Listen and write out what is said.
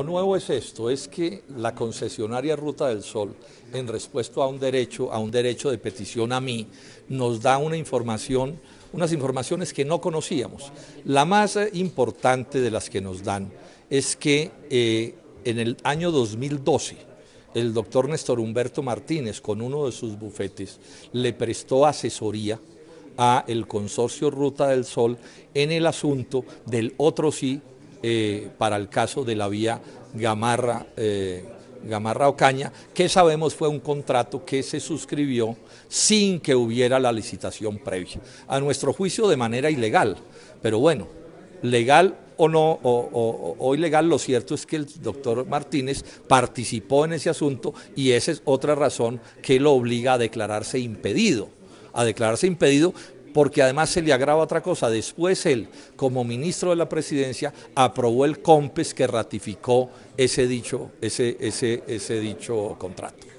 Lo nuevo es esto, es que la concesionaria Ruta del Sol, en respuesta a un derecho, a un derecho de petición a mí, nos da una información, unas informaciones que no conocíamos. La más eh, importante de las que nos dan es que eh, en el año 2012, el doctor Néstor Humberto Martínez, con uno de sus bufetes, le prestó asesoría a el consorcio Ruta del Sol en el asunto del otro sí eh, para el caso de la vía Gamarra. Eh, Gamarra Ocaña, que sabemos fue un contrato que se suscribió sin que hubiera la licitación previa, a nuestro juicio de manera ilegal, pero bueno, legal o no, o, ilegal, lo cierto es que el doctor Martínez participó en ese asunto y esa es otra razón que lo obliga a declararse impedido, a declararse impedido porque además se le agrava otra cosa. Después él, como ministro de la presidencia, aprobó el COMPES que ratificó ese dicho, ese, ese, ese dicho contrato.